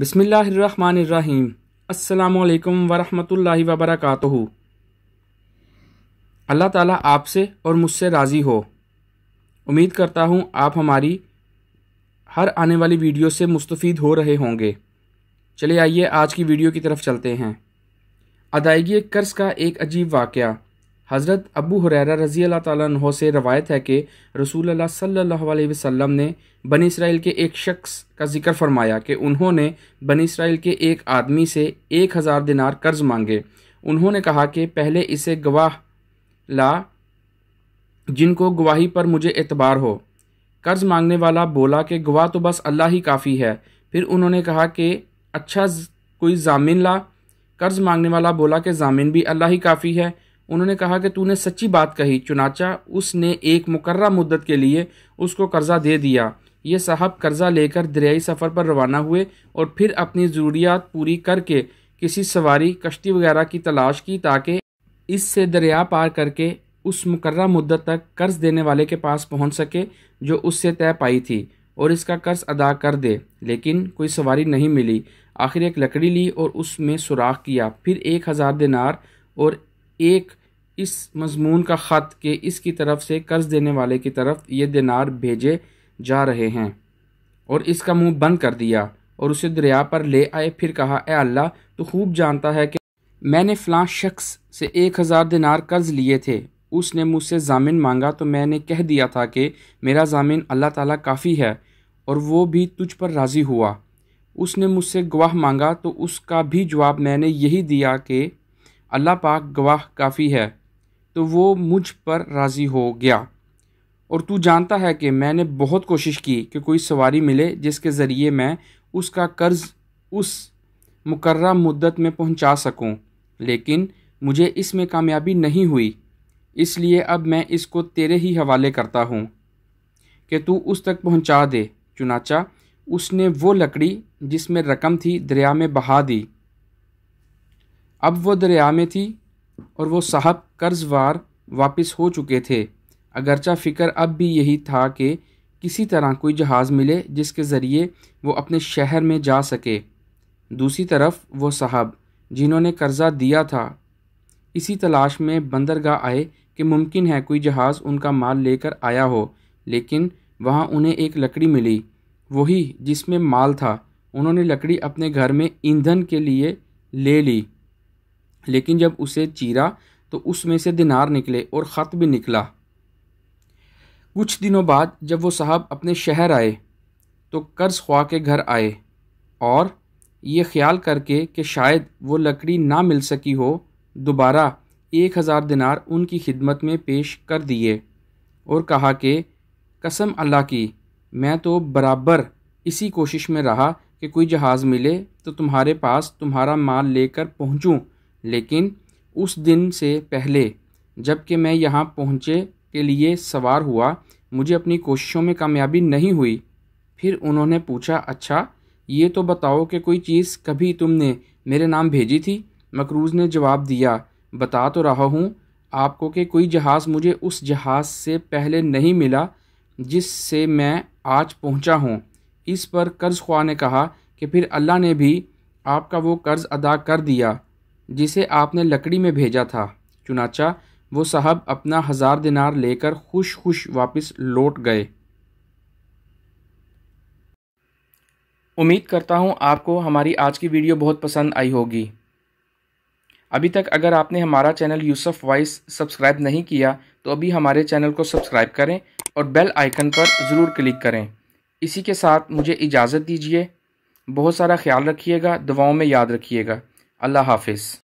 बिसमीम् अल्लाम वरहमतुल्लाहि वबरक अल्लाह ताला आपसे और मुझसे राज़ी हो उम्मीद करता हूँ आप हमारी हर आने वाली वीडियो से मुस्तफ़ हो रहे होंगे चलिए आइए आज की वीडियो की तरफ चलते हैं अदायगी कर्ज़ का एक अजीब वाक़ हज़रत अबू हुरैरा रज़ी अल्लाह तह से रवायत है कि रसूल सल्ला वसल्लम ने बनी इसराइल के एक शख्स का जिक्र फरमाया कि उन्होंने बनी इसराइल के एक आदमी से एक हज़ार दिनार कर्ज़ मांगे उन्होंने कहा कि पहले इसे गवाह ला जिनको गवाही पर मुझे एतबार हो कर्ज़ मांगने वाला बोला कि गवाह तो बस अल्लाह ही काफ़ी है फिर उन्होंने कहा कि अच्छा कोई जामिन ला कर्ज़ मांगने वाला बोला कि जामिन भी अल्लाह ही काफ़ी है उन्होंने कहा कि तूने सच्ची बात कही चुनाचा उसने एक मुकर्रा मुद्दत के लिए उसको कर्जा दे दिया ये साहब कर्जा लेकर दरियाई सफ़र पर रवाना हुए और फिर अपनी ज़रूरियात पूरी करके किसी सवारी कश्ती वगैरह की तलाश की ताकि इससे दरिया पार करके उस मुकर्रा मुद्दत तक कर्ज देने वाले के पास पहुंच सके जो उससे तय पाई थी और इसका कर्ज अदा कर दे लेकिन कोई सवारी नहीं मिली आखिर एक लकड़ी ली और उसमें सुराख किया फिर एक हज़ार दिनार और एक इस मजमून का ख़त के इसकी तरफ से कर्ज़ देने वाले की तरफ ये दिनार भेजे जा रहे हैं और इसका मुंह बंद कर दिया और उसे दरिया पर ले आए फिर कहा ए अल्लाह तो खूब जानता है कि मैंने फ़लाँ शख्स से एक हज़ार दिनार कर्ज़ लिए थे उसने मुझसे जामिन मांगा तो मैंने कह दिया था कि मेरा जामिन अल्लाह ताला काफ़ी है और वो भी तुझ पर राज़ी हुआ उसने मुझसे गवाह मांगा तो उसका भी जवाब मैंने यही दिया कि अल्लाह पाक गवाह काफ़ी है तो वो मुझ पर राज़ी हो गया और तू जानता है कि मैंने बहुत कोशिश की कि कोई सवारी मिले जिसके ज़रिए मैं उसका कर्ज़ उस मुकर मुद्दत में पहुंचा सकूं, लेकिन मुझे इसमें कामयाबी नहीं हुई इसलिए अब मैं इसको तेरे ही हवाले करता हूं कि तू उस तक पहुंचा दे चुनाचा उसने वो लकड़ी जिसमें रकम थी दरिया में बहा दी अब वो दरिया में थी और वो साहब कर्जवार वापस हो चुके थे अगरचा फ़िक्र अब भी यही था कि किसी तरह कोई जहाज़ मिले जिसके ज़रिए वो अपने शहर में जा सके दूसरी तरफ वो साहब जिन्होंने कर्ज़ा दिया था इसी तलाश में बंदरगाह आए कि मुमकिन है कोई जहाज़ उनका माल लेकर आया हो लेकिन वहाँ उन्हें एक लकड़ी मिली वही जिसमें माल था उन्होंने लकड़ी अपने घर में ईंधन के लिए ले ली लेकिन जब उसे चीरा तो उसमें से दिनार निकले और ख़त भी निकला कुछ दिनों बाद जब वो साहब अपने शहर आए तो कर्ज ख्वा के घर आए और ये ख्याल करके कि शायद वो लकड़ी ना मिल सकी हो दोबारा एक हज़ार दिनार उनकी खिदमत में पेश कर दिए और कहा कि कसम अल्लाह की मैं तो बराबर इसी कोशिश में रहा कि कोई जहाज़ मिले तो तुम्हारे पास तुम्हारा माल लेकर पहुँचूँ लेकिन उस दिन से पहले जबकि मैं यहाँ पहुँचे के लिए सवार हुआ मुझे अपनी कोशिशों में कामयाबी नहीं हुई फिर उन्होंने पूछा अच्छा ये तो बताओ कि कोई चीज़ कभी तुमने मेरे नाम भेजी थी मकरूज़ ने जवाब दिया बता तो रहा हूँ आपको कि कोई जहाज़ मुझे उस जहाज़ से पहले नहीं मिला जिससे मैं आज पहुँचा हूँ इस पर कर्ज़ ख्वा ने कहा कि फिर अल्लाह ने भी आपका वो कर्ज़ अदा कर दिया जिसे आपने लकड़ी में भेजा था चुनाचा वो साहब अपना हज़ार दिनार लेकर खुश खुश वापस लौट गए उम्मीद करता हूँ आपको हमारी आज की वीडियो बहुत पसंद आई होगी अभी तक अगर आपने हमारा चैनल यूसुफ वॉइस सब्सक्राइब नहीं किया तो अभी हमारे चैनल को सब्सक्राइब करें और बेल आइकन पर ज़रूर क्लिक करें इसी के साथ मुझे इजाज़त दीजिए बहुत सारा ख्याल रखिएगा दवाओं में याद रखिएगा अल्लाह हाफिज़